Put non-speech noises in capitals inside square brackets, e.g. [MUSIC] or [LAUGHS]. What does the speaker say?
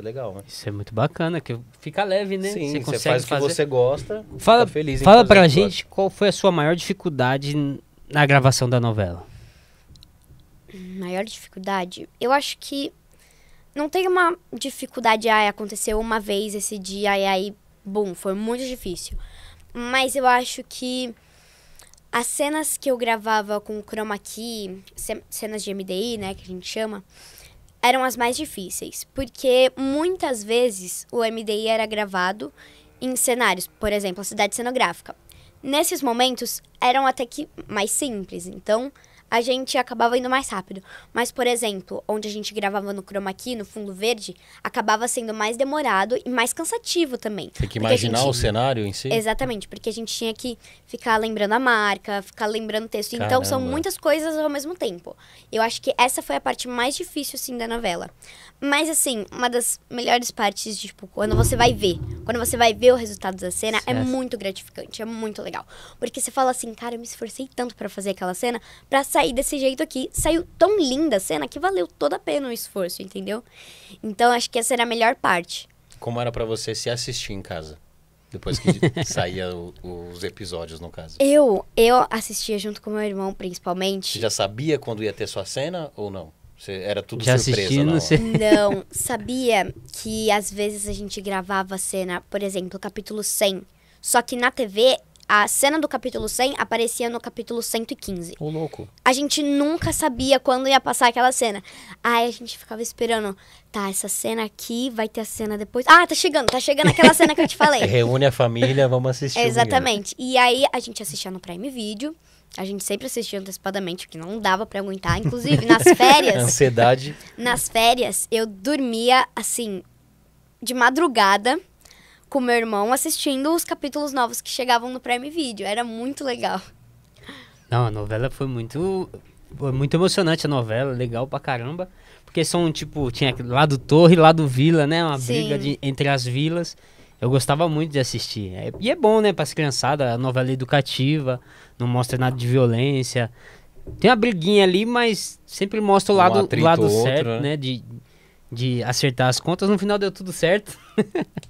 é legal, né? Isso é muito bacana, que fica leve, né? Sim, você, você faz o que você gosta, fala, tá feliz Fala pra gente qual foi a sua maior dificuldade na gravação da novela. Maior dificuldade? Eu acho que não tem uma dificuldade, ai, aconteceu uma vez esse dia e aí, bum, foi muito difícil. Mas eu acho que as cenas que eu gravava com chroma key, cenas de MDI, né, que a gente chama, eram as mais difíceis, porque muitas vezes o MDI era gravado em cenários, por exemplo, a cidade cenográfica. Nesses momentos eram até que mais simples, então a gente acabava indo mais rápido. Mas, por exemplo, onde a gente gravava no chroma key, no fundo verde, acabava sendo mais demorado e mais cansativo também. Tem que imaginar gente... o cenário em si. Exatamente, porque a gente tinha que ficar lembrando a marca, ficar lembrando o texto. Caramba. Então, são muitas coisas ao mesmo tempo. Eu acho que essa foi a parte mais difícil, assim, da novela. Mas, assim, uma das melhores partes, tipo, quando você vai ver, quando você vai ver o resultado da cena, é certo. é muito gratificante, é muito legal. Porque você fala assim, cara, eu me esforcei tanto para fazer aquela cena, pra sair sair desse jeito aqui. Saiu tão linda a cena que valeu toda a pena o esforço, entendeu? Então acho que essa era a melhor parte. Como era para você se assistir em casa? Depois que [LAUGHS] saía o, os episódios, no caso. Eu, eu assistia junto com meu irmão, principalmente. Você já sabia quando ia ter sua cena ou não? Você era tudo já surpresa, não? Você... Não, sabia que às vezes a gente gravava a cena, por exemplo, capítulo 100. Só que na TV a cena do capítulo 100 aparecia no capítulo 115. O louco. A gente nunca sabia quando ia passar aquela cena. Aí a gente ficava esperando. Tá, essa cena aqui, vai ter a cena depois. Ah, tá chegando, tá chegando aquela cena que eu te falei. [LAUGHS] Reúne a família, vamos assistir. Exatamente. E aí a gente assistia no Prime Video. A gente sempre assistia antecipadamente, que não dava para aguentar. Inclusive, nas [LAUGHS] férias. Ansiedade. Nas férias, eu dormia assim, de madrugada com meu irmão assistindo os capítulos novos que chegavam no Prime Video. Era muito legal. Não, a novela foi muito foi muito emocionante a novela, legal pra caramba. Porque são, tipo, tinha lá do Torre, lá do Vila, né? Uma Sim. briga de, entre as vilas. Eu gostava muito de assistir. É, e é bom, né, pras criançadas, a novela é educativa, não mostra nada de violência. Tem uma briguinha ali, mas sempre mostra o lado, um lado certo, outro, né? né? De, de acertar as contas. No final deu tudo certo. [LAUGHS]